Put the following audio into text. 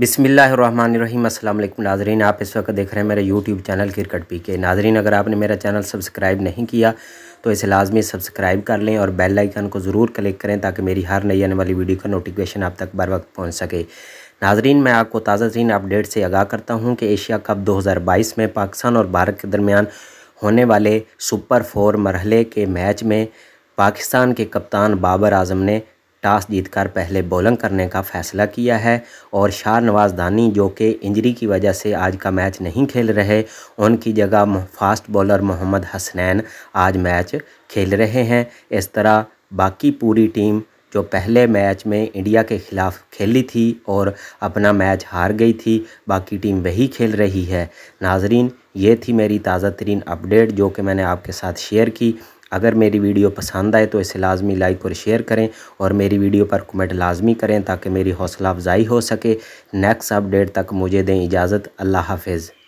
बिसमीम् अल्लाम नाजरीन आप इस वक्त देख रहे हैं मेरे यूट्यूब चैनल क्रिकेट पी के नाजरीन अगर आपने मेरा चैनल सब्सक्राइब नहीं किया तो इसे लाजमी सब्सक्राइब कर लें और बेल आइकन को ज़रूर क्लिक करें ताकि मेरी हर नई आने वाली वीडियो का नोटिफिकेशन आप तक बर वक्त पहुँच सके नाजरीन मैं आपको ताज़ा तरीन अपडेट से आगाह करता हूँ कि एशिया कप दो हज़ार बाईस में पाकिस्तान और भारत के दरमियान होने वाले सुपर फोर मरहले के मैच में पाकिस्तान के कप्तान बाबर आजम ने टॉस जीतकर पहले बॉलिंग करने का फैसला किया है और शाह नवाज दानी जो कि इंजरी की वजह से आज का मैच नहीं खेल रहे उनकी जगह फास्ट बॉलर मोहम्मद हसनैन आज मैच खेल रहे हैं इस तरह बाकी पूरी टीम जो पहले मैच में इंडिया के ख़िलाफ़ खेली थी और अपना मैच हार गई थी बाकी टीम वही खेल रही है नाजरीन ये थी मेरी ताज़ा तरीन अपडेट जो कि मैंने आपके साथ शेयर की अगर मेरी वीडियो पसंद आए तो इसे लाजमी लाइक और शेयर करें और मेरी वीडियो पर कमेंट लाजमी करें ताकि मेरी हौसला अफजाई हो सके नेक्स्ट अपडेट तक मुझे दें इजाज़त अल्लाह हाफिज़